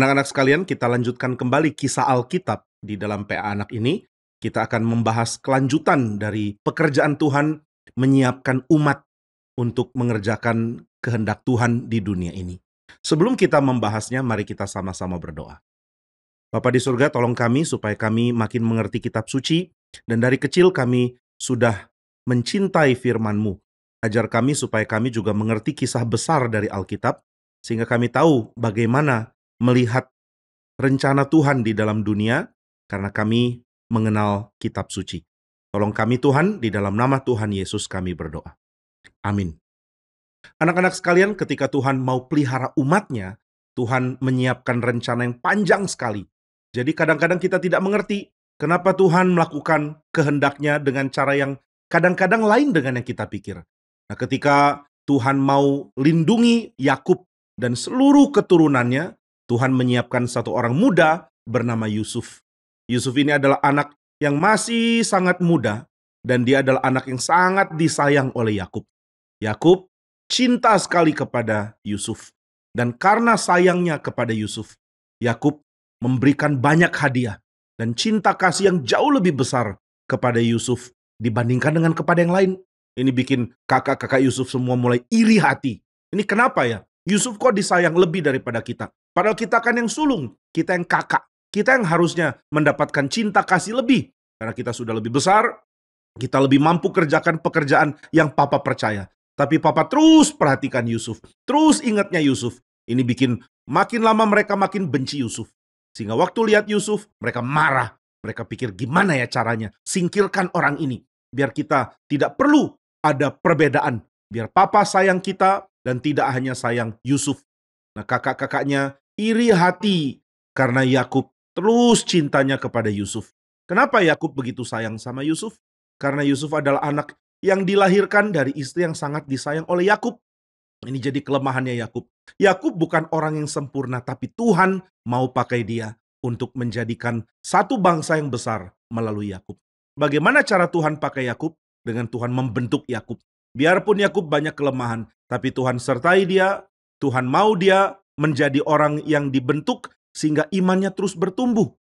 Anak-anak sekalian, kita lanjutkan kembali kisah Alkitab di dalam PA Anak ini. Kita akan membahas kelanjutan dari pekerjaan Tuhan menyiapkan umat untuk mengerjakan kehendak Tuhan di dunia ini. Sebelum kita membahasnya, mari kita sama-sama berdoa. Bapa di surga, tolong kami supaya kami makin mengerti kitab suci, dan dari kecil kami sudah mencintai firman-Mu. Ajar kami supaya kami juga mengerti kisah besar dari Alkitab, sehingga kami tahu bagaimana melihat rencana Tuhan di dalam dunia karena kami mengenal kitab suci. Tolong kami Tuhan, di dalam nama Tuhan Yesus kami berdoa. Amin. Anak-anak sekalian, ketika Tuhan mau pelihara umatnya, Tuhan menyiapkan rencana yang panjang sekali. Jadi kadang-kadang kita tidak mengerti kenapa Tuhan melakukan kehendaknya dengan cara yang kadang-kadang lain dengan yang kita pikir. Nah ketika Tuhan mau lindungi Yakub dan seluruh keturunannya, Tuhan menyiapkan satu orang muda bernama Yusuf. Yusuf ini adalah anak yang masih sangat muda dan dia adalah anak yang sangat disayang oleh Yakub. Yakub cinta sekali kepada Yusuf dan karena sayangnya kepada Yusuf, Yakub memberikan banyak hadiah dan cinta kasih yang jauh lebih besar kepada Yusuf dibandingkan dengan kepada yang lain. Ini bikin kakak-kakak Yusuf semua mulai iri hati. Ini kenapa ya? Yusuf kok disayang lebih daripada kita? Padahal kita kan yang sulung, kita yang kakak, kita yang harusnya mendapatkan cinta kasih lebih. Karena kita sudah lebih besar, kita lebih mampu kerjakan pekerjaan yang papa percaya. Tapi papa terus perhatikan Yusuf, terus ingatnya Yusuf. Ini bikin makin lama mereka makin benci Yusuf. Sehingga waktu lihat Yusuf, mereka marah. Mereka pikir gimana ya caranya singkirkan orang ini. Biar kita tidak perlu ada perbedaan. Biar papa sayang kita dan tidak hanya sayang Yusuf. Nah, kakak-kakaknya iri hati karena Yakub terus cintanya kepada Yusuf. Kenapa Yakub begitu sayang sama Yusuf? Karena Yusuf adalah anak yang dilahirkan dari istri yang sangat disayang oleh Yakub. Ini jadi kelemahannya Yakub. Yakub bukan orang yang sempurna, tapi Tuhan mau pakai dia untuk menjadikan satu bangsa yang besar melalui Yakub. Bagaimana cara Tuhan pakai Yakub? Dengan Tuhan membentuk Yakub. Biarpun Yakub banyak kelemahan, tapi Tuhan sertai dia Tuhan mau dia menjadi orang yang dibentuk sehingga imannya terus bertumbuh.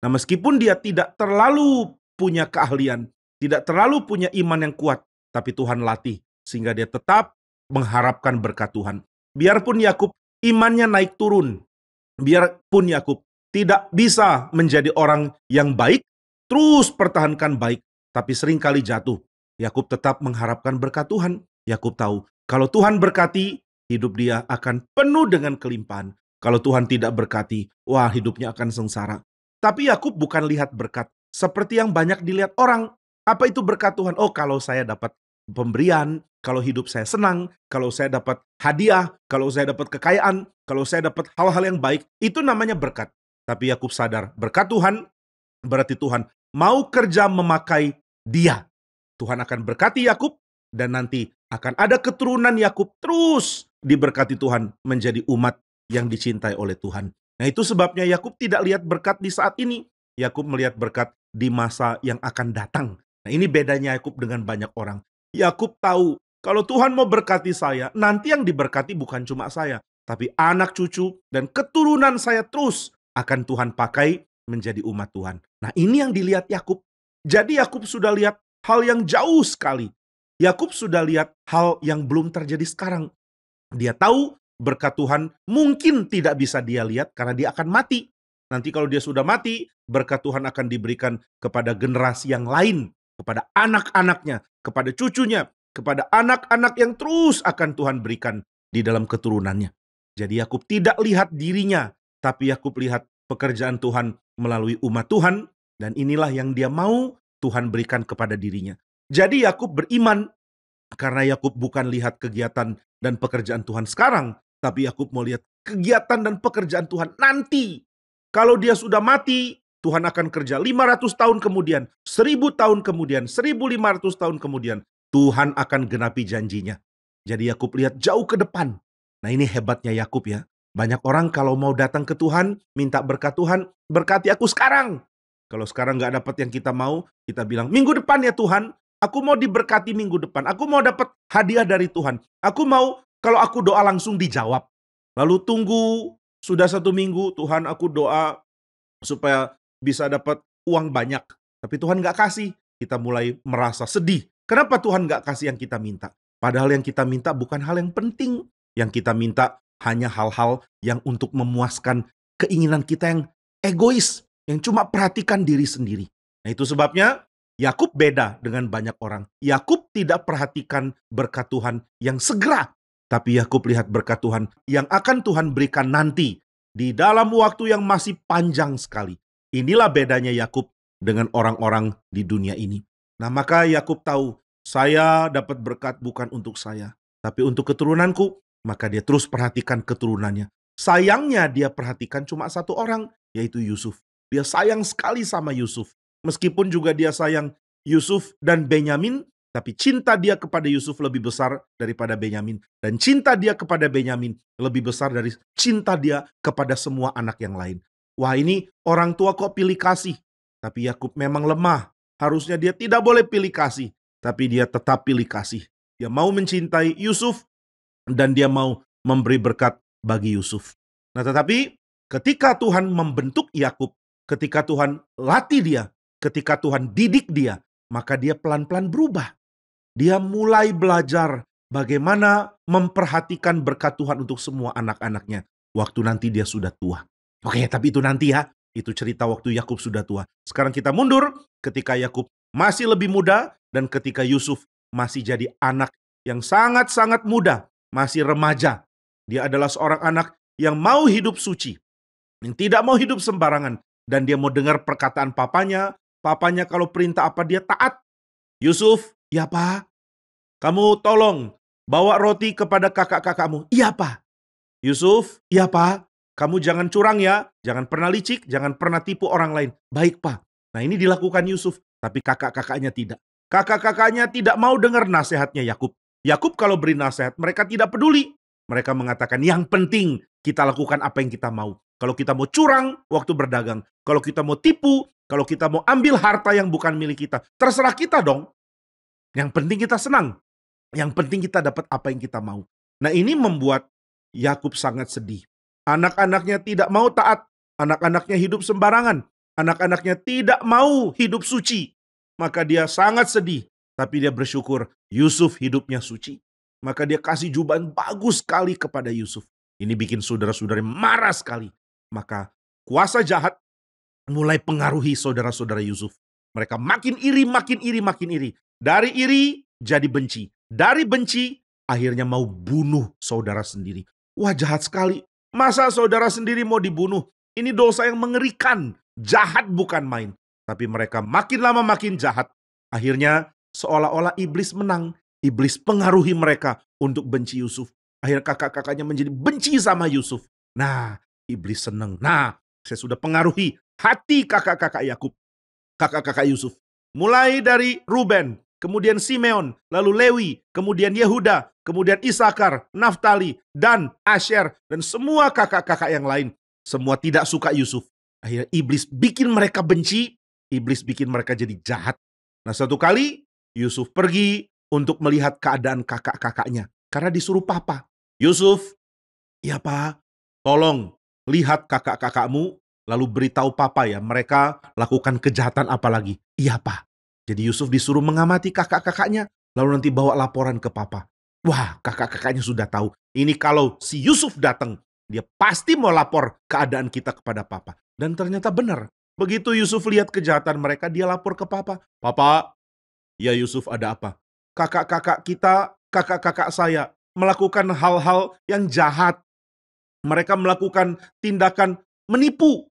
Nah, meskipun dia tidak terlalu punya keahlian, tidak terlalu punya iman yang kuat, tapi Tuhan latih sehingga dia tetap mengharapkan berkat Tuhan. Biarpun Yakub imannya naik turun, biarpun Yakub tidak bisa menjadi orang yang baik, terus pertahankan baik, tapi seringkali jatuh. Yakub tetap mengharapkan berkat Tuhan. Yakub tahu kalau Tuhan berkati, hidup dia akan penuh dengan kelimpahan. Kalau Tuhan tidak berkati, wah hidupnya akan sengsara. Tapi Yakub bukan lihat berkat seperti yang banyak dilihat orang. Apa itu berkat Tuhan? Oh, kalau saya dapat pemberian, kalau hidup saya senang, kalau saya dapat hadiah, kalau saya dapat kekayaan, kalau saya dapat hal-hal yang baik, itu namanya berkat. Tapi Yakub sadar, berkat Tuhan berarti Tuhan mau kerja memakai dia. Tuhan akan berkati Yakub dan nanti akan ada keturunan Yakub terus diberkati Tuhan menjadi umat yang dicintai oleh Tuhan. Nah, itu sebabnya Yakub tidak lihat berkat di saat ini. Yakub melihat berkat di masa yang akan datang. Nah, ini bedanya Yakub dengan banyak orang. Yakub tahu kalau Tuhan mau berkati saya, nanti yang diberkati bukan cuma saya, tapi anak cucu dan keturunan saya terus akan Tuhan pakai menjadi umat Tuhan. Nah, ini yang dilihat Yakub. Jadi Yakub sudah lihat hal yang jauh sekali. Yakub sudah lihat hal yang belum terjadi sekarang. Dia tahu berkat Tuhan mungkin tidak bisa dia lihat karena dia akan mati. Nanti kalau dia sudah mati, berkat Tuhan akan diberikan kepada generasi yang lain, kepada anak-anaknya, kepada cucunya, kepada anak-anak yang terus akan Tuhan berikan di dalam keturunannya. Jadi Yakub tidak lihat dirinya, tapi Yakub lihat pekerjaan Tuhan melalui umat Tuhan dan inilah yang dia mau Tuhan berikan kepada dirinya. Jadi Yakub beriman karena Yakub bukan lihat kegiatan dan pekerjaan Tuhan sekarang, tapi Yakub mau lihat kegiatan dan pekerjaan Tuhan nanti. Kalau dia sudah mati, Tuhan akan kerja 500 tahun kemudian, 1000 tahun kemudian, 1500 tahun kemudian. Tuhan akan genapi janjinya. Jadi Yakub lihat jauh ke depan. Nah ini hebatnya Yakub ya. Banyak orang kalau mau datang ke Tuhan, minta berkat Tuhan, berkati aku sekarang. Kalau sekarang nggak dapat yang kita mau, kita bilang, minggu depan ya Tuhan, Aku mau diberkati minggu depan. Aku mau dapat hadiah dari Tuhan. Aku mau kalau aku doa langsung dijawab. Lalu tunggu sudah satu minggu Tuhan aku doa supaya bisa dapat uang banyak. Tapi Tuhan gak kasih. Kita mulai merasa sedih. Kenapa Tuhan gak kasih yang kita minta? Padahal yang kita minta bukan hal yang penting. Yang kita minta hanya hal-hal yang untuk memuaskan keinginan kita yang egois. Yang cuma perhatikan diri sendiri. Nah itu sebabnya Yakub beda dengan banyak orang. Yakub tidak perhatikan berkat Tuhan yang segera, tapi Yakub lihat berkat Tuhan yang akan Tuhan berikan nanti di dalam waktu yang masih panjang sekali. Inilah bedanya Yakub dengan orang-orang di dunia ini. Nah, maka Yakub tahu saya dapat berkat bukan untuk saya, tapi untuk keturunanku. Maka dia terus perhatikan keturunannya. Sayangnya dia perhatikan cuma satu orang, yaitu Yusuf. Dia sayang sekali sama Yusuf. Meskipun juga dia sayang Yusuf dan Benyamin, tapi cinta dia kepada Yusuf lebih besar daripada Benyamin. Dan cinta dia kepada Benyamin lebih besar dari cinta dia kepada semua anak yang lain. Wah ini orang tua kok pilih kasih. Tapi Yakub memang lemah. Harusnya dia tidak boleh pilih kasih. Tapi dia tetap pilih kasih. Dia mau mencintai Yusuf. Dan dia mau memberi berkat bagi Yusuf. Nah tetapi ketika Tuhan membentuk Yakub, ketika Tuhan latih dia, Ketika Tuhan didik dia, maka dia pelan-pelan berubah. Dia mulai belajar bagaimana memperhatikan berkat Tuhan untuk semua anak-anaknya. Waktu nanti dia sudah tua. Oke, tapi itu nanti ya. Itu cerita waktu Yakub sudah tua. Sekarang kita mundur ketika Yakub masih lebih muda dan ketika Yusuf masih jadi anak yang sangat-sangat muda, masih remaja. Dia adalah seorang anak yang mau hidup suci, yang tidak mau hidup sembarangan dan dia mau dengar perkataan papanya, Papanya kalau perintah apa dia taat. Yusuf, ya pak. Kamu tolong bawa roti kepada kakak-kakakmu. Iya pak. Yusuf, ya pak. Kamu jangan curang ya, jangan pernah licik, jangan pernah tipu orang lain. Baik pak. Nah ini dilakukan Yusuf, tapi kakak-kakaknya tidak. Kakak-kakaknya tidak mau dengar nasihatnya Yakub. Yakub kalau beri nasihat, mereka tidak peduli. Mereka mengatakan yang penting kita lakukan apa yang kita mau. Kalau kita mau curang waktu berdagang, kalau kita mau tipu, kalau kita mau ambil harta yang bukan milik kita, terserah kita dong. Yang penting kita senang. Yang penting kita dapat apa yang kita mau. Nah, ini membuat Yakub sangat sedih. Anak-anaknya tidak mau taat, anak-anaknya hidup sembarangan, anak-anaknya tidak mau hidup suci. Maka dia sangat sedih, tapi dia bersyukur Yusuf hidupnya suci. Maka dia kasih jubahan bagus sekali kepada Yusuf. Ini bikin saudara-saudara marah sekali maka kuasa jahat mulai pengaruhi saudara-saudara Yusuf. Mereka makin iri, makin iri, makin iri. Dari iri jadi benci. Dari benci akhirnya mau bunuh saudara sendiri. Wah jahat sekali. Masa saudara sendiri mau dibunuh? Ini dosa yang mengerikan. Jahat bukan main. Tapi mereka makin lama makin jahat. Akhirnya seolah-olah iblis menang. Iblis pengaruhi mereka untuk benci Yusuf. Akhirnya kakak-kakaknya menjadi benci sama Yusuf. Nah, Iblis senang. Nah, saya sudah pengaruhi hati kakak-kakak Yakub, kakak-kakak Yusuf. Mulai dari Ruben, kemudian Simeon, lalu Lewi, kemudian Yehuda, kemudian Isakar, Naftali, dan Asher, dan semua kakak-kakak yang lain. Semua tidak suka Yusuf. Akhirnya iblis bikin mereka benci, iblis bikin mereka jadi jahat. Nah satu kali Yusuf pergi untuk melihat keadaan kakak-kakaknya. Karena disuruh papa. Yusuf, ya pak, tolong lihat kakak-kakakmu, lalu beritahu papa ya, mereka lakukan kejahatan apa lagi. Iya, Pak. Jadi Yusuf disuruh mengamati kakak-kakaknya, lalu nanti bawa laporan ke papa. Wah, kakak-kakaknya sudah tahu. Ini kalau si Yusuf datang, dia pasti mau lapor keadaan kita kepada papa. Dan ternyata benar. Begitu Yusuf lihat kejahatan mereka, dia lapor ke papa. Papa, ya Yusuf ada apa? Kakak-kakak kita, kakak-kakak saya melakukan hal-hal yang jahat mereka melakukan tindakan menipu.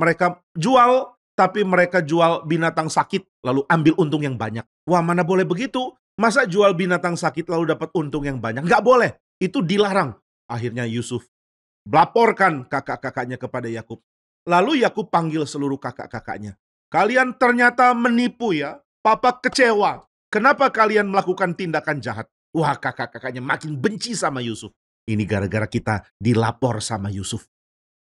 Mereka jual, tapi mereka jual binatang sakit, lalu ambil untung yang banyak. Wah, mana boleh begitu? Masa jual binatang sakit lalu dapat untung yang banyak? Gak boleh. Itu dilarang. Akhirnya Yusuf melaporkan kakak-kakaknya kepada Yakub. Lalu Yakub panggil seluruh kakak-kakaknya. Kalian ternyata menipu ya. Papa kecewa. Kenapa kalian melakukan tindakan jahat? Wah, kakak-kakaknya makin benci sama Yusuf. Ini gara-gara kita dilapor sama Yusuf.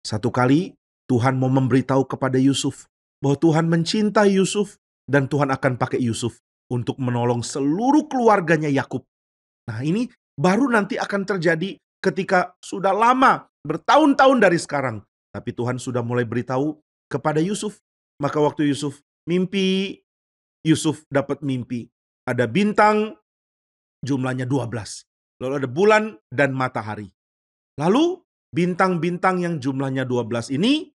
Satu kali Tuhan mau memberitahu kepada Yusuf bahwa Tuhan mencintai Yusuf dan Tuhan akan pakai Yusuf untuk menolong seluruh keluarganya Yakub. Nah, ini baru nanti akan terjadi ketika sudah lama, bertahun-tahun dari sekarang. Tapi Tuhan sudah mulai beritahu kepada Yusuf. Maka waktu Yusuf mimpi, Yusuf dapat mimpi. Ada bintang, jumlahnya 12 lalu ada bulan dan matahari. Lalu bintang-bintang yang jumlahnya 12 ini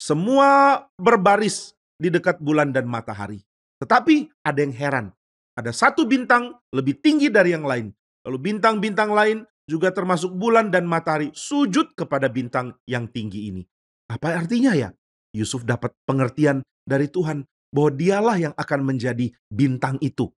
semua berbaris di dekat bulan dan matahari. Tetapi ada yang heran, ada satu bintang lebih tinggi dari yang lain. Lalu bintang-bintang lain juga termasuk bulan dan matahari sujud kepada bintang yang tinggi ini. Apa artinya ya? Yusuf dapat pengertian dari Tuhan bahwa dialah yang akan menjadi bintang itu.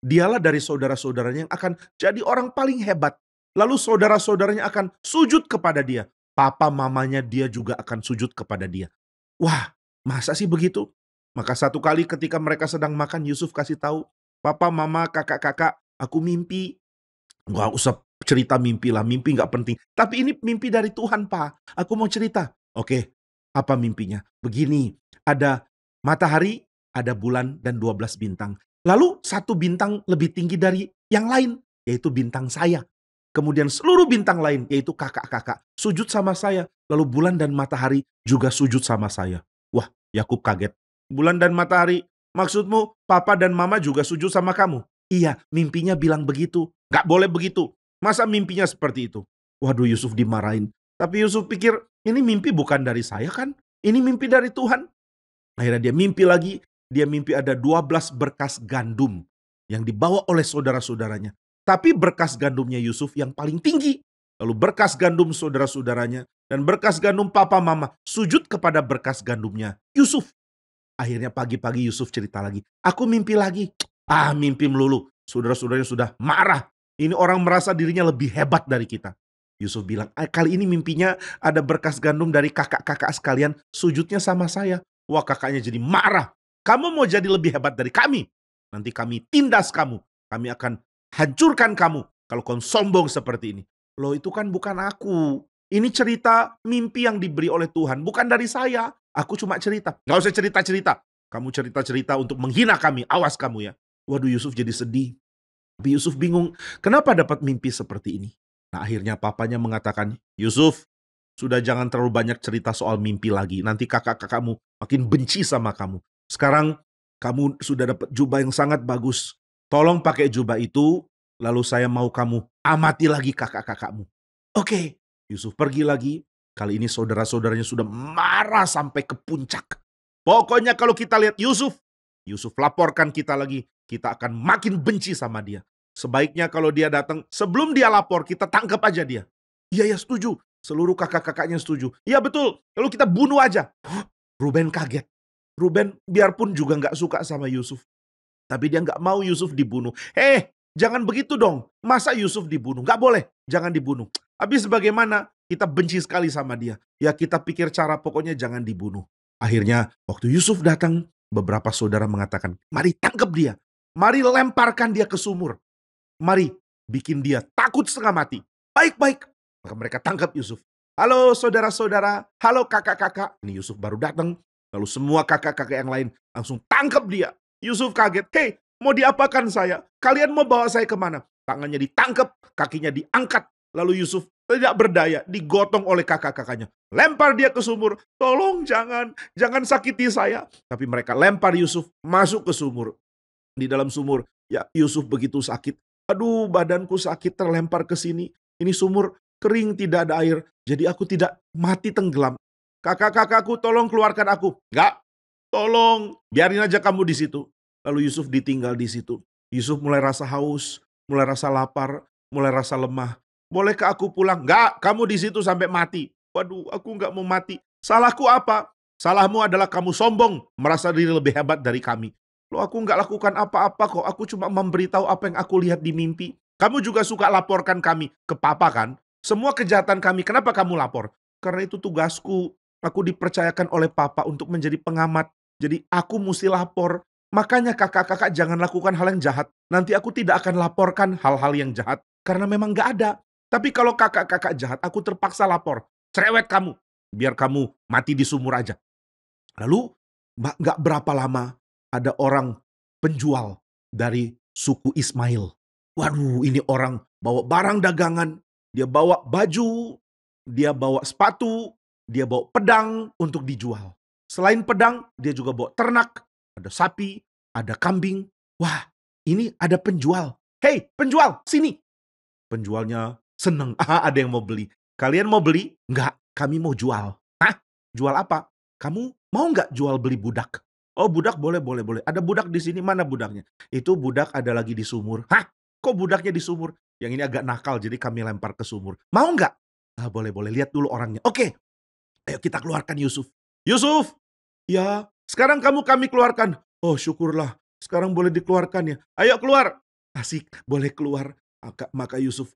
Dialah dari saudara-saudaranya yang akan jadi orang paling hebat. Lalu saudara-saudaranya akan sujud kepada dia. Papa mamanya dia juga akan sujud kepada dia. Wah, masa sih begitu? Maka satu kali ketika mereka sedang makan, Yusuf kasih tahu, Papa, mama, kakak-kakak, aku mimpi. Gak usah cerita mimpi lah, mimpi gak penting. Tapi ini mimpi dari Tuhan, Pak. Aku mau cerita. Oke, apa mimpinya? Begini, ada matahari, ada bulan, dan 12 bintang. Lalu satu bintang lebih tinggi dari yang lain, yaitu bintang saya. Kemudian seluruh bintang lain, yaitu kakak-kakak, sujud sama saya. Lalu bulan dan matahari juga sujud sama saya. Wah, Yakub kaget. Bulan dan matahari, maksudmu papa dan mama juga sujud sama kamu? Iya, mimpinya bilang begitu. Gak boleh begitu. Masa mimpinya seperti itu? Waduh, Yusuf dimarahin. Tapi Yusuf pikir, ini mimpi bukan dari saya kan? Ini mimpi dari Tuhan. Akhirnya dia mimpi lagi, dia mimpi ada 12 berkas gandum yang dibawa oleh saudara-saudaranya. Tapi berkas gandumnya Yusuf yang paling tinggi. Lalu berkas gandum saudara-saudaranya dan berkas gandum papa mama sujud kepada berkas gandumnya Yusuf. Akhirnya pagi-pagi Yusuf cerita lagi. Aku mimpi lagi. Ah mimpi melulu. Saudara-saudaranya sudah marah. Ini orang merasa dirinya lebih hebat dari kita. Yusuf bilang, ah, kali ini mimpinya ada berkas gandum dari kakak-kakak sekalian. Sujudnya sama saya. Wah kakaknya jadi marah kamu mau jadi lebih hebat dari kami, nanti kami tindas kamu. Kami akan hancurkan kamu kalau kau sombong seperti ini. Loh itu kan bukan aku. Ini cerita mimpi yang diberi oleh Tuhan, bukan dari saya. Aku cuma cerita. Gak usah cerita-cerita. Kamu cerita-cerita untuk menghina kami. Awas kamu ya. Waduh Yusuf jadi sedih. Tapi Yusuf bingung, kenapa dapat mimpi seperti ini? Nah akhirnya papanya mengatakan, Yusuf, sudah jangan terlalu banyak cerita soal mimpi lagi. Nanti kakak-kakakmu makin benci sama kamu. Sekarang kamu sudah dapat jubah yang sangat bagus. Tolong pakai jubah itu, lalu saya mau kamu amati lagi kakak-kakakmu. Oke, okay. Yusuf pergi lagi. Kali ini saudara-saudaranya sudah marah sampai ke puncak. Pokoknya kalau kita lihat Yusuf, Yusuf laporkan kita lagi, kita akan makin benci sama dia. Sebaiknya kalau dia datang, sebelum dia lapor, kita tangkap aja dia. Iya, ya setuju. Seluruh kakak-kakaknya setuju. Iya betul, lalu kita bunuh aja. Ruben kaget. Ruben biarpun juga nggak suka sama Yusuf. Tapi dia nggak mau Yusuf dibunuh. Eh, jangan begitu dong. Masa Yusuf dibunuh? Nggak boleh, jangan dibunuh. Habis bagaimana? Kita benci sekali sama dia. Ya kita pikir cara pokoknya jangan dibunuh. Akhirnya waktu Yusuf datang, beberapa saudara mengatakan, mari tangkap dia. Mari lemparkan dia ke sumur. Mari bikin dia takut setengah mati. Baik-baik. Maka mereka tangkap Yusuf. Halo saudara-saudara, halo kakak-kakak. Ini Yusuf baru datang, Lalu semua kakak-kakak yang lain langsung tangkap dia. Yusuf kaget, hei mau diapakan saya? Kalian mau bawa saya kemana? Tangannya ditangkap, kakinya diangkat. Lalu Yusuf tidak berdaya, digotong oleh kakak-kakaknya. Lempar dia ke sumur, tolong jangan, jangan sakiti saya. Tapi mereka lempar Yusuf masuk ke sumur. Di dalam sumur, ya Yusuf begitu sakit. Aduh, badanku sakit terlempar ke sini. Ini sumur kering, tidak ada air. Jadi aku tidak mati tenggelam kakak-kakakku tolong keluarkan aku. Enggak, tolong biarin aja kamu di situ. Lalu Yusuf ditinggal di situ. Yusuf mulai rasa haus, mulai rasa lapar, mulai rasa lemah. Bolehkah aku pulang? Enggak, kamu di situ sampai mati. Waduh, aku enggak mau mati. Salahku apa? Salahmu adalah kamu sombong, merasa diri lebih hebat dari kami. Lo aku nggak lakukan apa-apa kok, aku cuma memberitahu apa yang aku lihat di mimpi. Kamu juga suka laporkan kami ke papa kan? Semua kejahatan kami, kenapa kamu lapor? Karena itu tugasku, Aku dipercayakan oleh papa untuk menjadi pengamat. Jadi aku mesti lapor. Makanya kakak-kakak jangan lakukan hal yang jahat. Nanti aku tidak akan laporkan hal-hal yang jahat. Karena memang gak ada. Tapi kalau kakak-kakak jahat, aku terpaksa lapor. Cerewet kamu. Biar kamu mati di sumur aja. Lalu gak berapa lama ada orang penjual dari suku Ismail. Waduh, ini orang bawa barang dagangan, dia bawa baju, dia bawa sepatu, dia bawa pedang untuk dijual. Selain pedang, dia juga bawa ternak, ada sapi, ada kambing. Wah, ini ada penjual. Hei, penjual, sini. Penjualnya seneng, ah, ada yang mau beli. Kalian mau beli? Enggak, kami mau jual. Hah? Jual apa? Kamu mau nggak jual beli budak? Oh budak boleh, boleh, boleh. Ada budak di sini, mana budaknya? Itu budak ada lagi di sumur. Hah? Kok budaknya di sumur? Yang ini agak nakal, jadi kami lempar ke sumur. Mau nggak? Ah, boleh, boleh. Lihat dulu orangnya. Oke, Ayo kita keluarkan Yusuf. Yusuf! Ya, sekarang kamu kami keluarkan. Oh syukurlah, sekarang boleh dikeluarkan ya. Ayo keluar. Asik, boleh keluar. Maka, Yusuf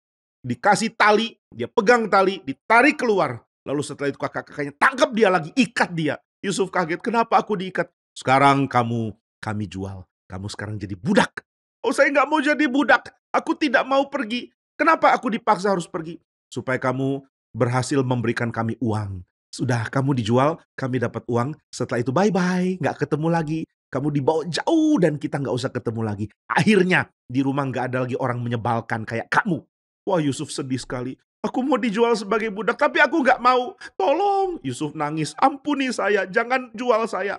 dikasih tali, dia pegang tali, ditarik keluar. Lalu setelah itu kakak-kakaknya tangkap dia lagi, ikat dia. Yusuf kaget, kenapa aku diikat? Sekarang kamu, kami jual. Kamu sekarang jadi budak. Oh saya nggak mau jadi budak. Aku tidak mau pergi. Kenapa aku dipaksa harus pergi? Supaya kamu berhasil memberikan kami uang sudah kamu dijual, kami dapat uang. Setelah itu bye-bye, nggak ketemu lagi. Kamu dibawa jauh dan kita nggak usah ketemu lagi. Akhirnya di rumah nggak ada lagi orang menyebalkan kayak kamu. Wah Yusuf sedih sekali. Aku mau dijual sebagai budak tapi aku nggak mau. Tolong. Yusuf nangis. Ampuni saya. Jangan jual saya.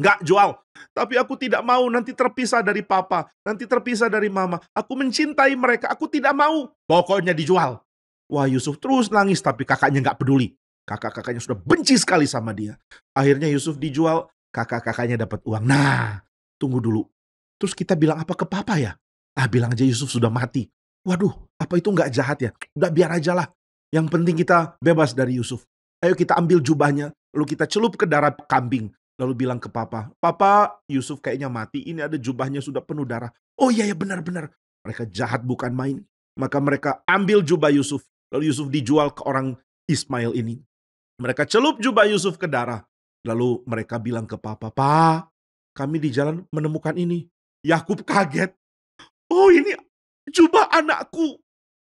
Nggak jual. Tapi aku tidak mau nanti terpisah dari papa. Nanti terpisah dari mama. Aku mencintai mereka. Aku tidak mau. Pokoknya dijual. Wah Yusuf terus nangis tapi kakaknya nggak peduli. Kakak-kakaknya sudah benci sekali sama dia. Akhirnya Yusuf dijual, kakak-kakaknya dapat uang. Nah, tunggu dulu. Terus kita bilang apa ke papa ya? Ah, bilang aja Yusuf sudah mati. Waduh, apa itu nggak jahat ya? Udah biar aja lah. Yang penting kita bebas dari Yusuf. Ayo kita ambil jubahnya, lalu kita celup ke darah kambing. Lalu bilang ke papa, papa Yusuf kayaknya mati, ini ada jubahnya sudah penuh darah. Oh iya ya benar-benar. Mereka jahat bukan main. Maka mereka ambil jubah Yusuf. Lalu Yusuf dijual ke orang Ismail ini. Mereka celup jubah Yusuf ke darah. Lalu mereka bilang ke papa, "Pa, kami di jalan menemukan ini." Yakub kaget. "Oh, ini jubah anakku.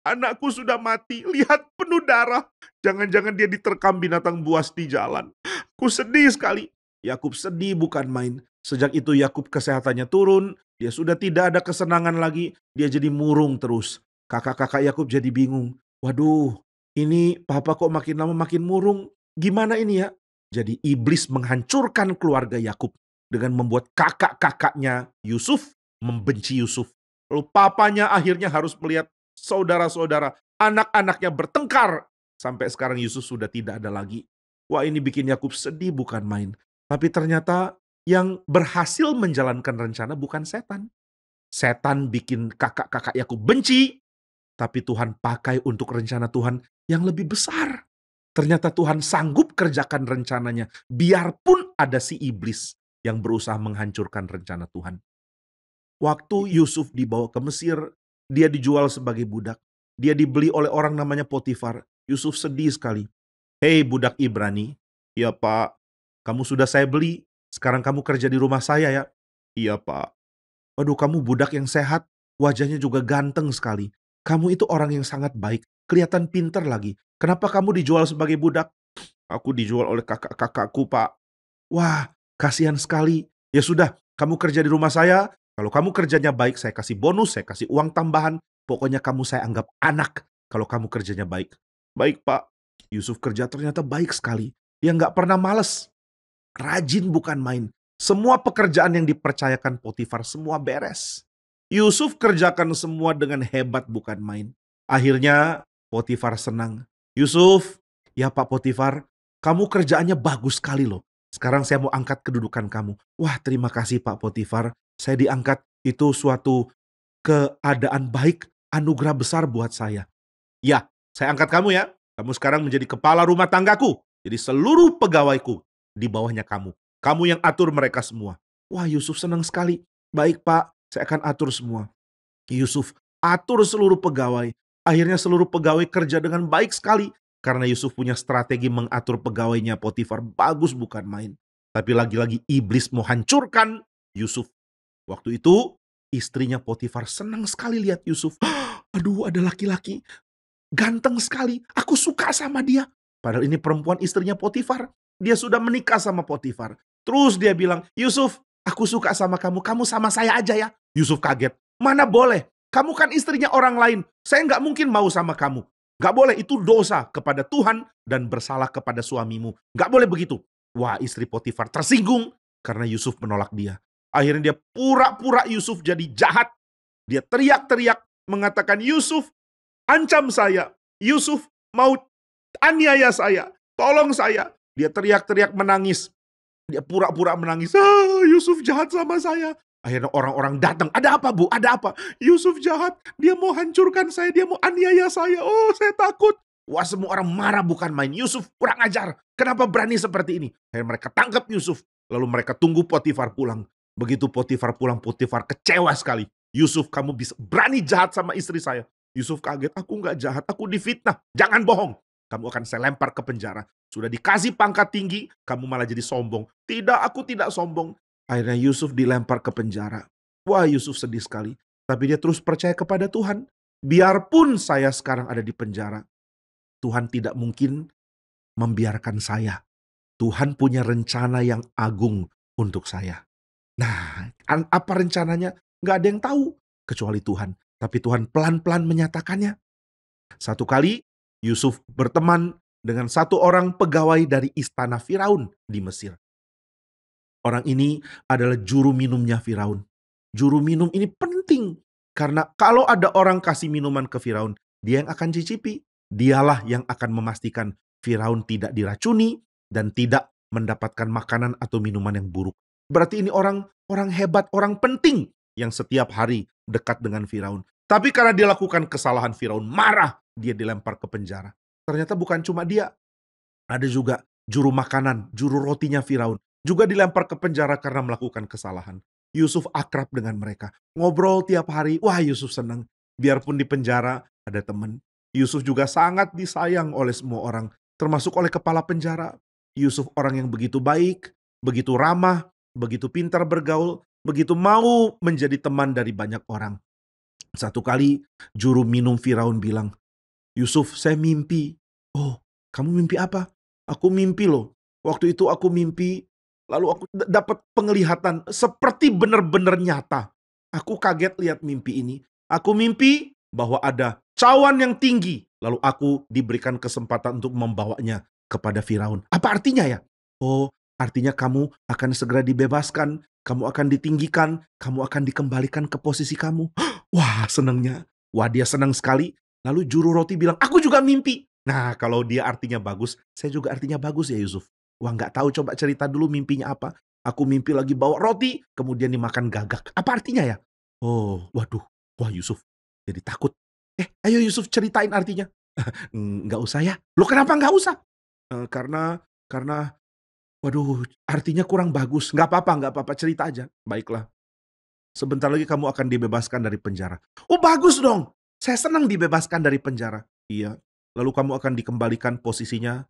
Anakku sudah mati. Lihat penuh darah. Jangan-jangan dia diterkam binatang buas di jalan. Aku sedih sekali." Yakub sedih bukan main. Sejak itu Yakub kesehatannya turun, dia sudah tidak ada kesenangan lagi, dia jadi murung terus. Kakak-kakak Yakub jadi bingung. Waduh, ini papa kok makin lama makin murung. Gimana ini ya? Jadi iblis menghancurkan keluarga Yakub dengan membuat kakak-kakaknya Yusuf membenci Yusuf. Lalu papanya akhirnya harus melihat saudara-saudara, anak-anaknya bertengkar. Sampai sekarang Yusuf sudah tidak ada lagi. Wah ini bikin Yakub sedih bukan main. Tapi ternyata yang berhasil menjalankan rencana bukan setan. Setan bikin kakak-kakak Yakub benci, tapi Tuhan pakai untuk rencana Tuhan yang lebih besar. Ternyata Tuhan sanggup kerjakan rencananya, biarpun ada si iblis yang berusaha menghancurkan rencana Tuhan. Waktu Yusuf dibawa ke Mesir, dia dijual sebagai budak. Dia dibeli oleh orang namanya Potifar. Yusuf sedih sekali. Hei budak Ibrani, iya pak, kamu sudah saya beli, sekarang kamu kerja di rumah saya ya. Iya pak. Waduh kamu budak yang sehat, wajahnya juga ganteng sekali. Kamu itu orang yang sangat baik kelihatan pinter lagi. Kenapa kamu dijual sebagai budak? Aku dijual oleh kakak-kakakku, Pak. Wah, kasihan sekali. Ya sudah, kamu kerja di rumah saya. Kalau kamu kerjanya baik, saya kasih bonus, saya kasih uang tambahan. Pokoknya kamu saya anggap anak kalau kamu kerjanya baik. Baik, Pak. Yusuf kerja ternyata baik sekali. Dia nggak pernah males. Rajin bukan main. Semua pekerjaan yang dipercayakan Potifar semua beres. Yusuf kerjakan semua dengan hebat bukan main. Akhirnya Potifar senang. Yusuf, ya Pak Potifar, kamu kerjaannya bagus sekali loh. Sekarang saya mau angkat kedudukan kamu. Wah terima kasih Pak Potifar, saya diangkat itu suatu keadaan baik, anugerah besar buat saya. Ya, saya angkat kamu ya. Kamu sekarang menjadi kepala rumah tanggaku. Jadi seluruh pegawaiku di bawahnya kamu. Kamu yang atur mereka semua. Wah Yusuf senang sekali. Baik Pak, saya akan atur semua. Yusuf atur seluruh pegawai. Akhirnya seluruh pegawai kerja dengan baik sekali karena Yusuf punya strategi mengatur pegawainya Potifar bagus bukan main. Tapi lagi-lagi iblis mau hancurkan Yusuf. Waktu itu istrinya Potifar senang sekali lihat Yusuf. Aduh ada laki-laki ganteng sekali. Aku suka sama dia. Padahal ini perempuan istrinya Potifar. Dia sudah menikah sama Potifar. Terus dia bilang, Yusuf, aku suka sama kamu. Kamu sama saya aja ya. Yusuf kaget. Mana boleh? Kamu kan istrinya orang lain. Saya nggak mungkin mau sama kamu. Nggak boleh, itu dosa kepada Tuhan dan bersalah kepada suamimu. Nggak boleh begitu. Wah, istri Potifar tersinggung karena Yusuf menolak dia. Akhirnya dia pura-pura Yusuf jadi jahat. Dia teriak-teriak mengatakan, Yusuf ancam saya. Yusuf mau aniaya saya. Tolong saya. Dia teriak-teriak menangis. Dia pura-pura menangis. Ah, Yusuf jahat sama saya. Akhirnya orang-orang datang. Ada apa bu? Ada apa? Yusuf jahat. Dia mau hancurkan saya. Dia mau aniaya saya. Oh saya takut. Wah semua orang marah bukan main. Yusuf kurang ajar. Kenapa berani seperti ini? Akhirnya mereka tangkap Yusuf. Lalu mereka tunggu Potifar pulang. Begitu Potifar pulang, Potifar kecewa sekali. Yusuf kamu bisa berani jahat sama istri saya. Yusuf kaget, aku nggak jahat, aku difitnah. Jangan bohong. Kamu akan saya lempar ke penjara. Sudah dikasih pangkat tinggi, kamu malah jadi sombong. Tidak, aku tidak sombong. Akhirnya Yusuf dilempar ke penjara. Wah Yusuf sedih sekali. Tapi dia terus percaya kepada Tuhan. Biarpun saya sekarang ada di penjara. Tuhan tidak mungkin membiarkan saya. Tuhan punya rencana yang agung untuk saya. Nah, apa rencananya? Gak ada yang tahu kecuali Tuhan. Tapi Tuhan pelan-pelan menyatakannya. Satu kali Yusuf berteman dengan satu orang pegawai dari istana Firaun di Mesir. Orang ini adalah juru minumnya Firaun. Juru minum ini penting karena kalau ada orang kasih minuman ke Firaun, dia yang akan cicipi. Dialah yang akan memastikan Firaun tidak diracuni dan tidak mendapatkan makanan atau minuman yang buruk. Berarti ini orang orang hebat, orang penting yang setiap hari dekat dengan Firaun. Tapi karena dilakukan kesalahan Firaun marah, dia dilempar ke penjara. Ternyata bukan cuma dia. Ada juga juru makanan, juru rotinya Firaun juga dilempar ke penjara karena melakukan kesalahan. Yusuf akrab dengan mereka, ngobrol tiap hari. Wah, Yusuf senang. Biarpun di penjara ada teman. Yusuf juga sangat disayang oleh semua orang, termasuk oleh kepala penjara. Yusuf orang yang begitu baik, begitu ramah, begitu pintar bergaul, begitu mau menjadi teman dari banyak orang. Satu kali juru minum Firaun bilang, "Yusuf, saya mimpi." "Oh, kamu mimpi apa?" "Aku mimpi loh. Waktu itu aku mimpi Lalu aku dapat penglihatan seperti benar-benar nyata. Aku kaget lihat mimpi ini. Aku mimpi bahwa ada cawan yang tinggi. Lalu aku diberikan kesempatan untuk membawanya kepada Firaun. Apa artinya ya? Oh, artinya kamu akan segera dibebaskan. Kamu akan ditinggikan. Kamu akan dikembalikan ke posisi kamu. Wah, senangnya. Wah, dia senang sekali. Lalu juru roti bilang, aku juga mimpi. Nah, kalau dia artinya bagus, saya juga artinya bagus ya Yusuf. Wah nggak tahu coba cerita dulu mimpinya apa. Aku mimpi lagi bawa roti, kemudian dimakan gagak. Apa artinya ya? Oh, waduh. Wah Yusuf, jadi takut. Eh, ayo Yusuf ceritain artinya. nggak usah ya. Lo kenapa nggak usah? Eh, karena, karena, waduh, artinya kurang bagus. Nggak apa-apa, nggak apa-apa. Cerita aja. Baiklah. Sebentar lagi kamu akan dibebaskan dari penjara. Oh bagus dong. Saya senang dibebaskan dari penjara. Iya. Lalu kamu akan dikembalikan posisinya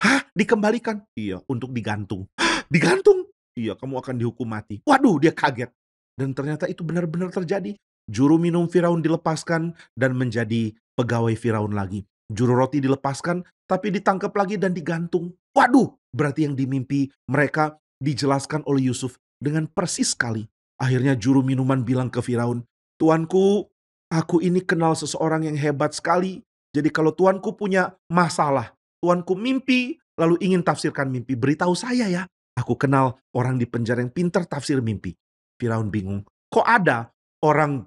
Hah? Dikembalikan? Iya, untuk digantung. Hah? Digantung? Iya, kamu akan dihukum mati. Waduh, dia kaget. Dan ternyata itu benar-benar terjadi. Juru minum Firaun dilepaskan dan menjadi pegawai Firaun lagi. Juru roti dilepaskan, tapi ditangkap lagi dan digantung. Waduh, berarti yang dimimpi mereka dijelaskan oleh Yusuf dengan persis sekali. Akhirnya juru minuman bilang ke Firaun, Tuanku, aku ini kenal seseorang yang hebat sekali. Jadi kalau Tuanku punya masalah, Tuanku mimpi, lalu ingin tafsirkan mimpi. Beritahu saya ya, aku kenal orang di penjara yang pintar tafsir mimpi. Firaun bingung, kok ada orang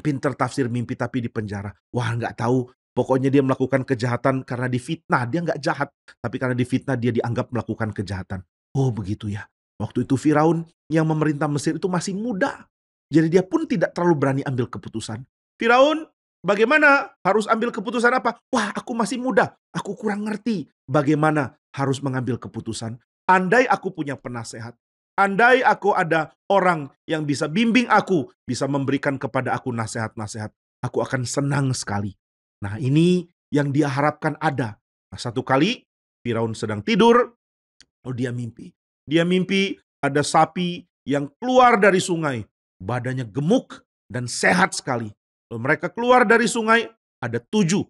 pintar tafsir mimpi tapi di penjara? Wah nggak tahu, pokoknya dia melakukan kejahatan karena difitnah. Dia nggak jahat, tapi karena difitnah dia dianggap melakukan kejahatan. Oh begitu ya. Waktu itu Firaun yang memerintah Mesir itu masih muda. Jadi dia pun tidak terlalu berani ambil keputusan. Firaun, Bagaimana harus ambil keputusan apa? Wah, aku masih muda, aku kurang ngerti bagaimana harus mengambil keputusan. Andai aku punya penasehat, andai aku ada orang yang bisa bimbing aku, bisa memberikan kepada aku nasihat-nasihat, aku akan senang sekali. Nah, ini yang dia harapkan ada. Nah, satu kali Firaun sedang tidur, oh dia mimpi. Dia mimpi ada sapi yang keluar dari sungai, badannya gemuk dan sehat sekali Lalu mereka keluar dari sungai, ada tujuh.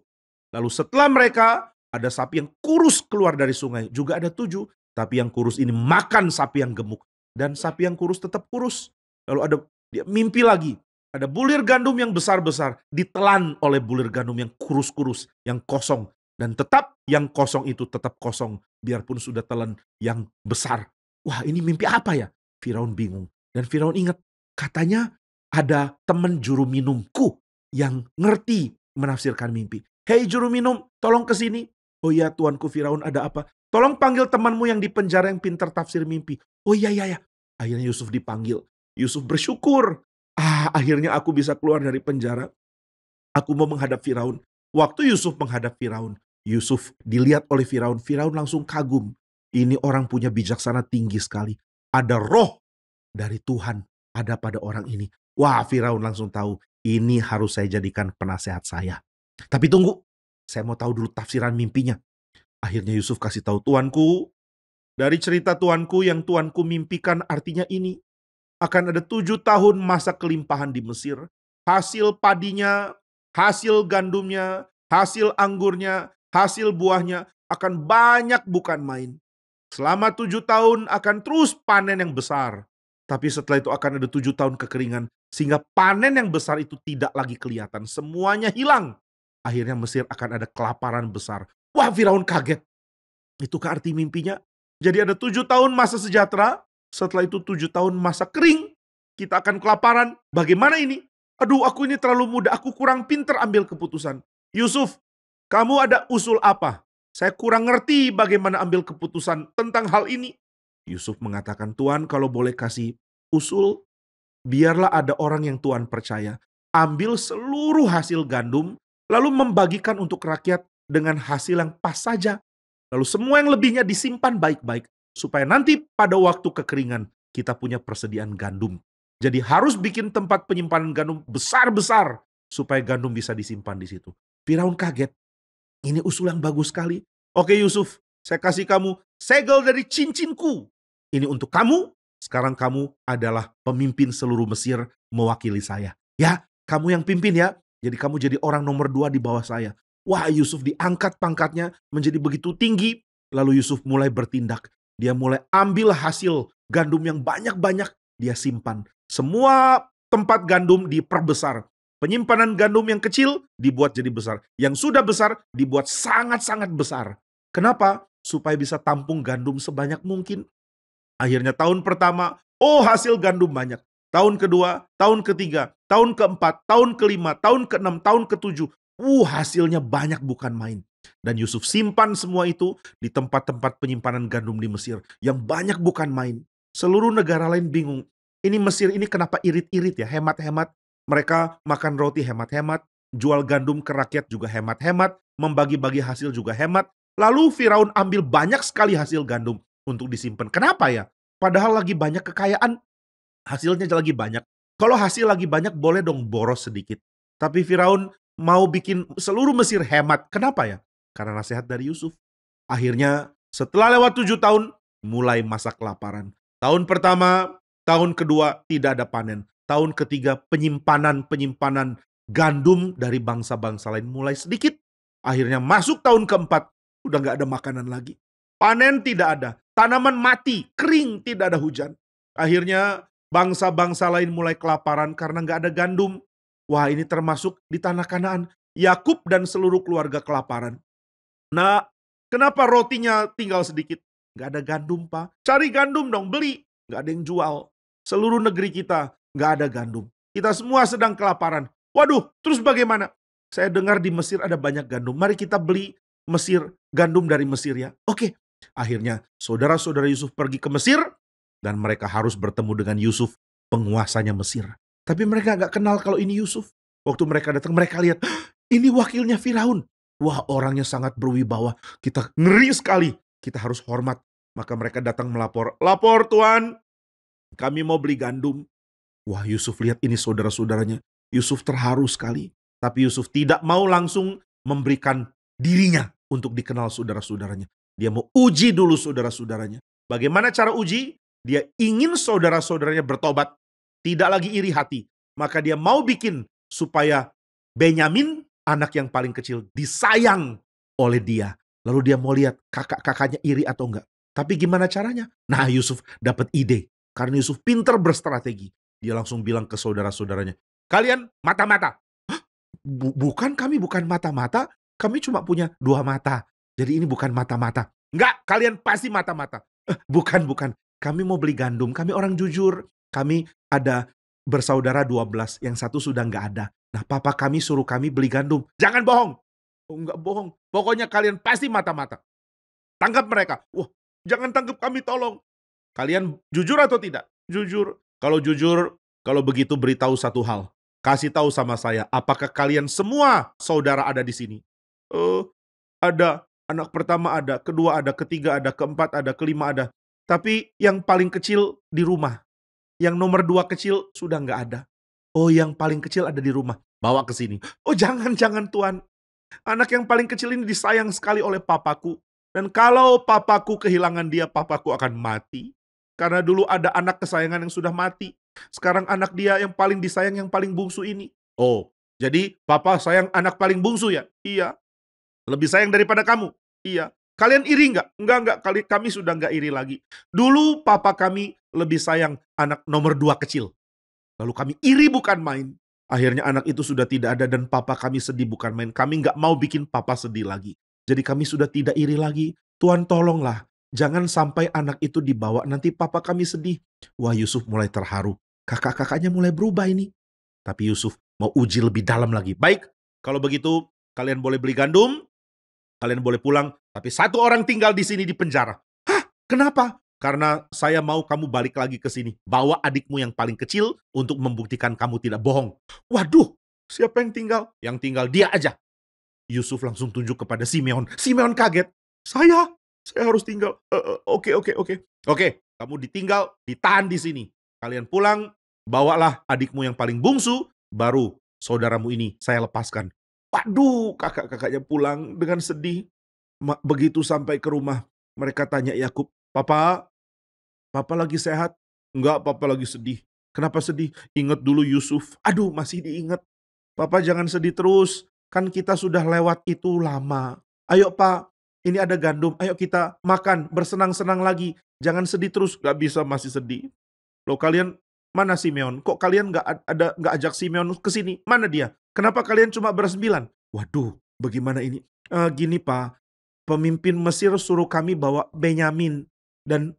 Lalu setelah mereka, ada sapi yang kurus keluar dari sungai, juga ada tujuh. Tapi yang kurus ini makan sapi yang gemuk. Dan sapi yang kurus tetap kurus. Lalu ada dia mimpi lagi. Ada bulir gandum yang besar-besar ditelan oleh bulir gandum yang kurus-kurus, yang kosong. Dan tetap yang kosong itu tetap kosong, biarpun sudah telan yang besar. Wah ini mimpi apa ya? Firaun bingung. Dan Firaun ingat, katanya ada teman juru minumku yang ngerti menafsirkan mimpi. Hei juru minum, tolong ke sini. Oh iya tuanku Firaun ada apa? Tolong panggil temanmu yang di penjara yang pintar tafsir mimpi. Oh iya iya ya. Akhirnya Yusuf dipanggil. Yusuf bersyukur. Ah, akhirnya aku bisa keluar dari penjara. Aku mau menghadap Firaun. Waktu Yusuf menghadap Firaun, Yusuf dilihat oleh Firaun. Firaun langsung kagum. Ini orang punya bijaksana tinggi sekali. Ada roh dari Tuhan ada pada orang ini. Wah, Firaun langsung tahu ini harus saya jadikan penasehat saya. Tapi tunggu, saya mau tahu dulu tafsiran mimpinya. Akhirnya Yusuf kasih tahu tuanku, dari cerita tuanku yang tuanku mimpikan artinya ini. Akan ada tujuh tahun masa kelimpahan di Mesir. Hasil padinya, hasil gandumnya, hasil anggurnya, hasil buahnya akan banyak bukan main. Selama tujuh tahun akan terus panen yang besar. Tapi setelah itu akan ada tujuh tahun kekeringan. Sehingga panen yang besar itu tidak lagi kelihatan. Semuanya hilang. Akhirnya Mesir akan ada kelaparan besar. Wah Firaun kaget. ke arti mimpinya? Jadi ada tujuh tahun masa sejahtera. Setelah itu tujuh tahun masa kering. Kita akan kelaparan. Bagaimana ini? Aduh aku ini terlalu muda. Aku kurang pinter ambil keputusan. Yusuf, kamu ada usul apa? Saya kurang ngerti bagaimana ambil keputusan tentang hal ini. Yusuf mengatakan, Tuhan kalau boleh kasih usul, biarlah ada orang yang Tuhan percaya. Ambil seluruh hasil gandum, lalu membagikan untuk rakyat dengan hasil yang pas saja. Lalu semua yang lebihnya disimpan baik-baik, supaya nanti pada waktu kekeringan kita punya persediaan gandum. Jadi harus bikin tempat penyimpanan gandum besar-besar, supaya gandum bisa disimpan di situ. Firaun kaget. Ini usul yang bagus sekali. Oke Yusuf, saya kasih kamu segel dari cincinku. Ini untuk kamu sekarang kamu adalah pemimpin seluruh Mesir mewakili saya. Ya, kamu yang pimpin ya. Jadi kamu jadi orang nomor dua di bawah saya. Wah, Yusuf diangkat pangkatnya menjadi begitu tinggi. Lalu Yusuf mulai bertindak. Dia mulai ambil hasil gandum yang banyak-banyak dia simpan. Semua tempat gandum diperbesar. Penyimpanan gandum yang kecil dibuat jadi besar. Yang sudah besar dibuat sangat-sangat besar. Kenapa? Supaya bisa tampung gandum sebanyak mungkin. Akhirnya tahun pertama, oh hasil gandum banyak. Tahun kedua, tahun ketiga, tahun keempat, tahun kelima, tahun keenam, tahun ketujuh. Uh, hasilnya banyak bukan main. Dan Yusuf simpan semua itu di tempat-tempat penyimpanan gandum di Mesir. Yang banyak bukan main. Seluruh negara lain bingung. Ini Mesir ini kenapa irit-irit ya, hemat-hemat. Mereka makan roti hemat-hemat, jual gandum ke rakyat juga hemat-hemat, membagi-bagi hasil juga hemat. Lalu Firaun ambil banyak sekali hasil gandum untuk disimpan. Kenapa ya? Padahal lagi banyak kekayaan, hasilnya lagi banyak. Kalau hasil lagi banyak, boleh dong boros sedikit. Tapi Firaun mau bikin seluruh Mesir hemat. Kenapa ya? Karena nasihat dari Yusuf. Akhirnya setelah lewat tujuh tahun, mulai masa kelaparan. Tahun pertama, tahun kedua tidak ada panen. Tahun ketiga penyimpanan-penyimpanan gandum dari bangsa-bangsa lain mulai sedikit. Akhirnya masuk tahun keempat, udah nggak ada makanan lagi panen tidak ada, tanaman mati, kering tidak ada hujan. Akhirnya bangsa-bangsa lain mulai kelaparan karena nggak ada gandum. Wah ini termasuk di tanah kanaan. Yakub dan seluruh keluarga kelaparan. Nah, kenapa rotinya tinggal sedikit? Nggak ada gandum, Pak. Cari gandum dong, beli. Nggak ada yang jual. Seluruh negeri kita nggak ada gandum. Kita semua sedang kelaparan. Waduh, terus bagaimana? Saya dengar di Mesir ada banyak gandum. Mari kita beli Mesir, gandum dari Mesir ya. Oke, Akhirnya saudara-saudara Yusuf pergi ke Mesir dan mereka harus bertemu dengan Yusuf penguasanya Mesir. Tapi mereka nggak kenal kalau ini Yusuf. Waktu mereka datang mereka lihat ah, ini wakilnya Firaun. Wah orangnya sangat berwibawa. Kita ngeri sekali. Kita harus hormat. Maka mereka datang melapor. Lapor Tuhan. Kami mau beli gandum. Wah Yusuf lihat ini saudara-saudaranya. Yusuf terharu sekali. Tapi Yusuf tidak mau langsung memberikan dirinya untuk dikenal saudara-saudaranya. Dia mau uji dulu saudara-saudaranya. Bagaimana cara uji? Dia ingin saudara-saudaranya bertobat, tidak lagi iri hati. Maka dia mau bikin supaya Benyamin, anak yang paling kecil, disayang oleh dia. Lalu dia mau lihat kakak-kakaknya iri atau enggak. Tapi gimana caranya? Nah Yusuf dapat ide. Karena Yusuf pinter berstrategi. Dia langsung bilang ke saudara-saudaranya, kalian mata-mata. Bukan kami bukan mata-mata, kami cuma punya dua mata. Jadi ini bukan mata-mata. Enggak, kalian pasti mata-mata. Eh, bukan, bukan. Kami mau beli gandum. Kami orang jujur. Kami ada bersaudara 12. Yang satu sudah enggak ada. Nah, papa kami suruh kami beli gandum. Jangan bohong. Oh, enggak bohong. Pokoknya kalian pasti mata-mata. Tangkap mereka. Wah, jangan tangkap kami tolong. Kalian jujur atau tidak? Jujur. Kalau jujur, kalau begitu beritahu satu hal. Kasih tahu sama saya, apakah kalian semua saudara ada di sini? Eh, ada Anak pertama ada, kedua ada, ketiga ada, keempat ada, kelima ada. Tapi yang paling kecil di rumah. Yang nomor dua kecil sudah nggak ada. Oh yang paling kecil ada di rumah. Bawa ke sini. Oh jangan-jangan Tuhan. Anak yang paling kecil ini disayang sekali oleh papaku. Dan kalau papaku kehilangan dia, papaku akan mati. Karena dulu ada anak kesayangan yang sudah mati. Sekarang anak dia yang paling disayang, yang paling bungsu ini. Oh, jadi papa sayang anak paling bungsu ya? Iya. Lebih sayang daripada kamu? Iya. Kalian iri nggak? Nggak, nggak. Kali, kami sudah nggak iri lagi. Dulu papa kami lebih sayang anak nomor dua kecil. Lalu kami iri bukan main. Akhirnya anak itu sudah tidak ada dan papa kami sedih bukan main. Kami nggak mau bikin papa sedih lagi. Jadi kami sudah tidak iri lagi. Tuhan tolonglah. Jangan sampai anak itu dibawa nanti papa kami sedih. Wah Yusuf mulai terharu. Kakak-kakaknya mulai berubah ini. Tapi Yusuf mau uji lebih dalam lagi. Baik, kalau begitu kalian boleh beli gandum kalian boleh pulang, tapi satu orang tinggal di sini di penjara. Hah, kenapa? Karena saya mau kamu balik lagi ke sini. Bawa adikmu yang paling kecil untuk membuktikan kamu tidak bohong. Waduh, siapa yang tinggal? Yang tinggal dia aja. Yusuf langsung tunjuk kepada Simeon. Simeon kaget. Saya, saya harus tinggal. Eh, eh, oke, oke, oke. Oke, kamu ditinggal, ditahan di sini. Kalian pulang, bawalah adikmu yang paling bungsu, baru saudaramu ini saya lepaskan. Waduh, kakak-kakaknya pulang dengan sedih. Begitu sampai ke rumah, mereka tanya Yakub, "Papa, papa lagi sehat?" "Enggak, papa lagi sedih." "Kenapa sedih?" "Ingat dulu Yusuf." "Aduh, masih diingat." "Papa jangan sedih terus, kan kita sudah lewat itu lama." "Ayo, Pak, ini ada gandum, ayo kita makan, bersenang-senang lagi. Jangan sedih terus." "Gak bisa, masih sedih." Loh, kalian Mana Simeon? Kok kalian nggak ada nggak ajak Simeon ke sini? Mana dia? Kenapa kalian cuma bersembilan? Waduh, bagaimana ini? E, gini pak, pemimpin Mesir suruh kami bawa Benyamin dan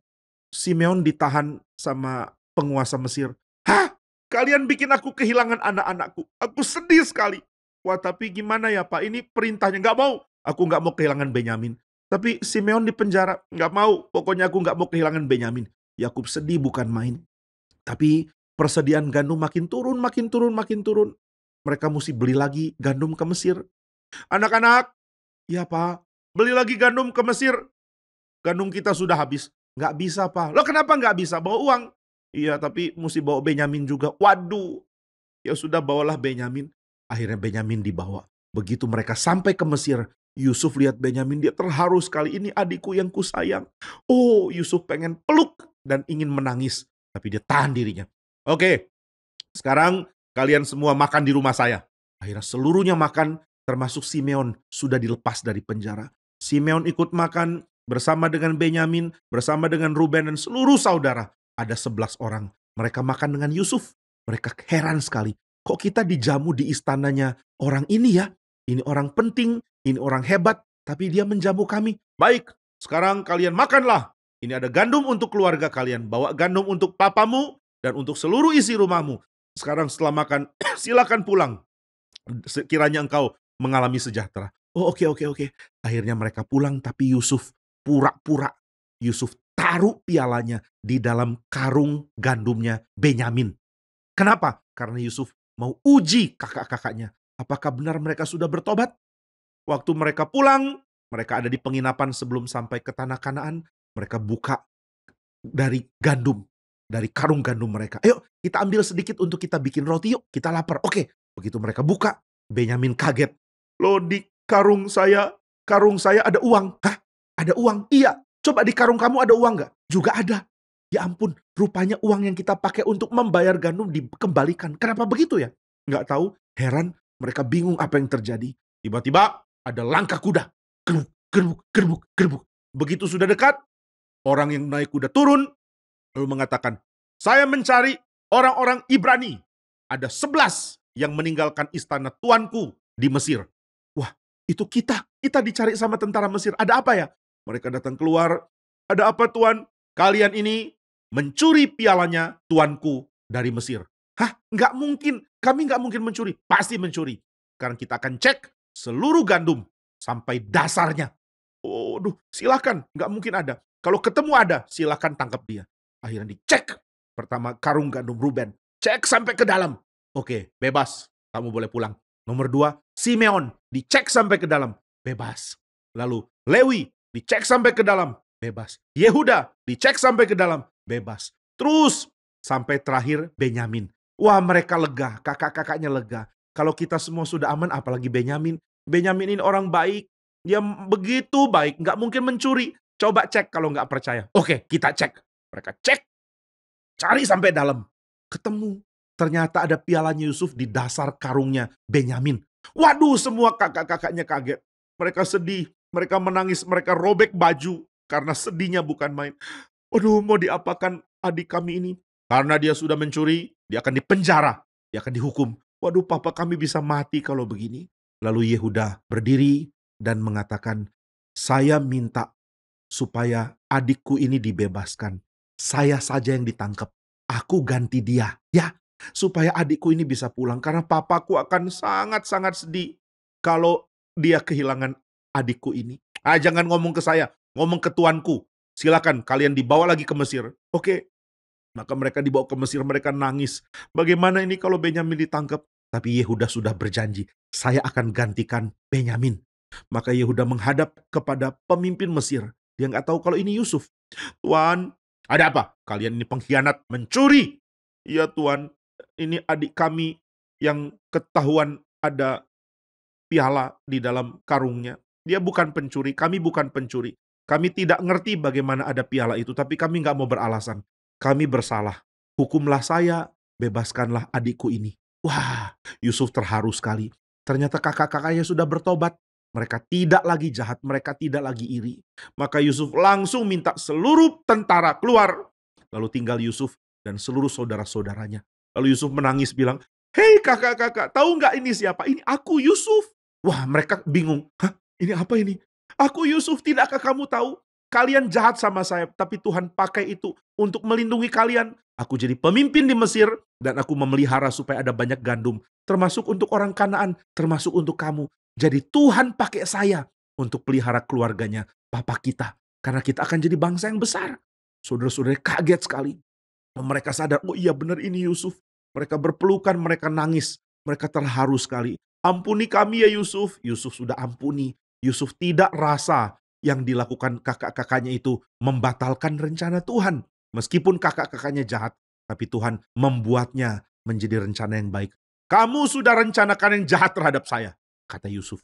Simeon ditahan sama penguasa Mesir. Hah? Kalian bikin aku kehilangan anak-anakku. Aku sedih sekali. Wah tapi gimana ya pak? Ini perintahnya nggak mau. Aku nggak mau kehilangan Benyamin. Tapi Simeon di penjara nggak mau. Pokoknya aku nggak mau kehilangan Benyamin. Yakub sedih bukan main. Tapi persediaan gandum makin turun, makin turun, makin turun. Mereka mesti beli lagi gandum ke Mesir. Anak-anak, ya Pak, beli lagi gandum ke Mesir. Gandum kita sudah habis. Nggak bisa, Pak. Lo kenapa nggak bisa? Bawa uang. Iya, tapi mesti bawa Benyamin juga. Waduh. Ya sudah, bawalah Benyamin. Akhirnya Benyamin dibawa. Begitu mereka sampai ke Mesir, Yusuf lihat Benyamin, dia terharu sekali. Ini adikku yang kusayang. Oh, Yusuf pengen peluk dan ingin menangis tapi dia tahan dirinya. Oke, sekarang kalian semua makan di rumah saya. Akhirnya seluruhnya makan, termasuk Simeon sudah dilepas dari penjara. Simeon ikut makan bersama dengan Benyamin, bersama dengan Ruben dan seluruh saudara. Ada sebelas orang. Mereka makan dengan Yusuf. Mereka heran sekali. Kok kita dijamu di istananya orang ini ya? Ini orang penting, ini orang hebat, tapi dia menjamu kami. Baik, sekarang kalian makanlah. Ini ada gandum untuk keluarga kalian. Bawa gandum untuk papamu dan untuk seluruh isi rumahmu. Sekarang setelah makan, silakan pulang. Sekiranya engkau mengalami sejahtera. Oh oke okay, oke okay, oke. Okay. Akhirnya mereka pulang tapi Yusuf pura-pura. Yusuf taruh pialanya di dalam karung gandumnya Benyamin. Kenapa? Karena Yusuf mau uji kakak-kakaknya. Apakah benar mereka sudah bertobat? Waktu mereka pulang, mereka ada di penginapan sebelum sampai ke tanah Kanaan. Mereka buka dari gandum, dari karung gandum mereka. Ayo, kita ambil sedikit untuk kita bikin roti yuk, kita lapar. Oke, begitu mereka buka, Benyamin kaget. Loh di karung saya, karung saya ada uang. Hah? Ada uang? Iya. Coba di karung kamu ada uang nggak? Juga ada. Ya ampun, rupanya uang yang kita pakai untuk membayar gandum dikembalikan. Kenapa begitu ya? Nggak tahu, heran, mereka bingung apa yang terjadi. Tiba-tiba ada langkah kuda. Gerbuk, gerbuk, gerbuk, gerbuk. Begitu sudah dekat, orang yang naik kuda turun, lalu mengatakan, saya mencari orang-orang Ibrani. Ada sebelas yang meninggalkan istana tuanku di Mesir. Wah, itu kita. Kita dicari sama tentara Mesir. Ada apa ya? Mereka datang keluar. Ada apa tuan? Kalian ini mencuri pialanya tuanku dari Mesir. Hah? Nggak mungkin. Kami nggak mungkin mencuri. Pasti mencuri. Sekarang kita akan cek seluruh gandum sampai dasarnya. Oh, aduh, silakan. Nggak mungkin ada. Kalau ketemu ada, silahkan tangkap dia. Akhirnya dicek. Pertama karung gandum Ruben. Cek sampai ke dalam. Oke, bebas. Kamu boleh pulang. Nomor dua, Simeon. Dicek sampai ke dalam. Bebas. Lalu Lewi. Dicek sampai ke dalam. Bebas. Yehuda. Dicek sampai ke dalam. Bebas. Terus sampai terakhir Benyamin. Wah mereka lega. Kakak-kakaknya lega. Kalau kita semua sudah aman, apalagi Benyamin. Benyamin ini orang baik. Dia begitu baik, nggak mungkin mencuri. Coba cek kalau nggak percaya. Oke, kita cek. Mereka cek, cari sampai dalam. Ketemu. Ternyata ada pialanya Yusuf di dasar karungnya Benyamin. Waduh, semua kakak-kakaknya kaget. Mereka sedih, mereka menangis, mereka robek baju karena sedihnya bukan main. Aduh, mau diapakan adik kami ini? Karena dia sudah mencuri, dia akan dipenjara, dia akan dihukum. Waduh, papa kami bisa mati kalau begini. Lalu Yehuda berdiri dan mengatakan, "Saya minta supaya adikku ini dibebaskan. Saya saja yang ditangkap. Aku ganti dia, ya, supaya adikku ini bisa pulang karena papaku akan sangat-sangat sedih kalau dia kehilangan adikku ini. Ah, jangan ngomong ke saya, ngomong ke tuanku. Silakan kalian dibawa lagi ke Mesir. Oke. Maka mereka dibawa ke Mesir, mereka nangis. Bagaimana ini kalau Benyamin ditangkap? Tapi Yehuda sudah berjanji, saya akan gantikan Benyamin. Maka Yehuda menghadap kepada pemimpin Mesir dia nggak tahu kalau ini Yusuf. Tuan, ada apa? Kalian ini pengkhianat, mencuri. Iya Tuan, ini adik kami yang ketahuan ada piala di dalam karungnya. Dia bukan pencuri, kami bukan pencuri. Kami tidak ngerti bagaimana ada piala itu, tapi kami nggak mau beralasan. Kami bersalah. Hukumlah saya, bebaskanlah adikku ini. Wah, Yusuf terharu sekali. Ternyata kakak-kakaknya sudah bertobat. Mereka tidak lagi jahat, mereka tidak lagi iri. Maka Yusuf langsung minta seluruh tentara keluar. Lalu tinggal Yusuf dan seluruh saudara-saudaranya. Lalu Yusuf menangis bilang, Hei kakak-kakak, tahu nggak ini siapa? Ini aku Yusuf. Wah mereka bingung. Hah, ini apa ini? Aku Yusuf, tidakkah kamu tahu? Kalian jahat sama saya, tapi Tuhan pakai itu untuk melindungi kalian. Aku jadi pemimpin di Mesir, dan aku memelihara supaya ada banyak gandum. Termasuk untuk orang Kanaan, termasuk untuk kamu. Jadi Tuhan pakai saya untuk pelihara keluarganya, papa kita. Karena kita akan jadi bangsa yang besar. Saudara-saudara kaget sekali. Mereka sadar, oh iya benar ini Yusuf. Mereka berpelukan, mereka nangis. Mereka terharu sekali. Ampuni kami ya Yusuf. Yusuf sudah ampuni. Yusuf tidak rasa yang dilakukan kakak-kakaknya itu membatalkan rencana Tuhan. Meskipun kakak-kakaknya jahat, tapi Tuhan membuatnya menjadi rencana yang baik. Kamu sudah rencanakan yang jahat terhadap saya kata Yusuf.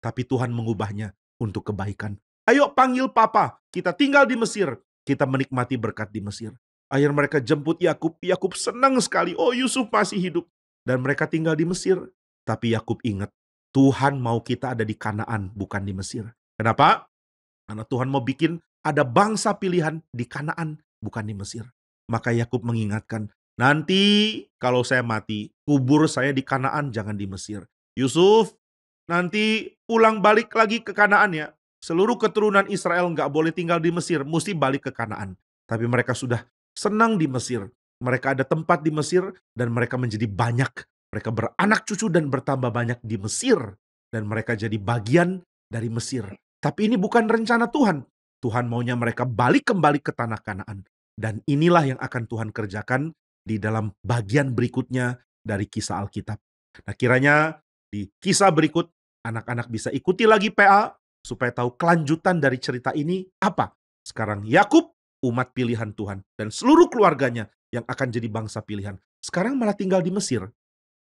Tapi Tuhan mengubahnya untuk kebaikan. Ayo panggil papa, kita tinggal di Mesir, kita menikmati berkat di Mesir. Akhirnya mereka jemput Yakub, Yakub senang sekali, oh Yusuf masih hidup. Dan mereka tinggal di Mesir. Tapi Yakub ingat, Tuhan mau kita ada di Kanaan, bukan di Mesir. Kenapa? Karena Tuhan mau bikin ada bangsa pilihan di Kanaan, bukan di Mesir. Maka Yakub mengingatkan, nanti kalau saya mati, kubur saya di Kanaan, jangan di Mesir. Yusuf, nanti pulang balik lagi ke Kanaan ya. Seluruh keturunan Israel nggak boleh tinggal di Mesir, mesti balik ke Kanaan. Tapi mereka sudah senang di Mesir. Mereka ada tempat di Mesir dan mereka menjadi banyak. Mereka beranak cucu dan bertambah banyak di Mesir. Dan mereka jadi bagian dari Mesir. Tapi ini bukan rencana Tuhan. Tuhan maunya mereka balik kembali ke tanah Kanaan. Dan inilah yang akan Tuhan kerjakan di dalam bagian berikutnya dari kisah Alkitab. Nah kiranya di kisah berikut anak-anak bisa ikuti lagi PA supaya tahu kelanjutan dari cerita ini apa. Sekarang Yakub umat pilihan Tuhan dan seluruh keluarganya yang akan jadi bangsa pilihan. Sekarang malah tinggal di Mesir.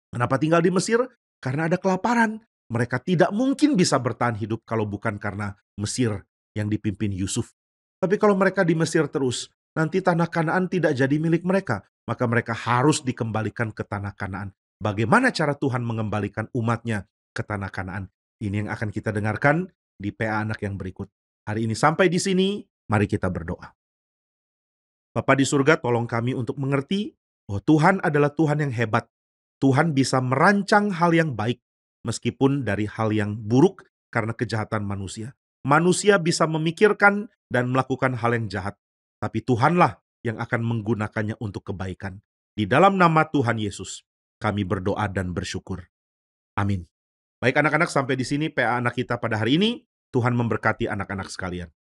Kenapa tinggal di Mesir? Karena ada kelaparan. Mereka tidak mungkin bisa bertahan hidup kalau bukan karena Mesir yang dipimpin Yusuf. Tapi kalau mereka di Mesir terus, nanti tanah Kanaan tidak jadi milik mereka. Maka mereka harus dikembalikan ke tanah Kanaan. Bagaimana cara Tuhan mengembalikan umatnya ke Ini yang akan kita dengarkan di PA Anak yang berikut. Hari ini sampai di sini, mari kita berdoa. Bapa di surga, tolong kami untuk mengerti bahwa Tuhan adalah Tuhan yang hebat. Tuhan bisa merancang hal yang baik, meskipun dari hal yang buruk karena kejahatan manusia. Manusia bisa memikirkan dan melakukan hal yang jahat, tapi Tuhanlah yang akan menggunakannya untuk kebaikan. Di dalam nama Tuhan Yesus, kami berdoa dan bersyukur. Amin. Baik anak-anak, sampai di sini PA anak kita pada hari ini. Tuhan memberkati anak-anak sekalian.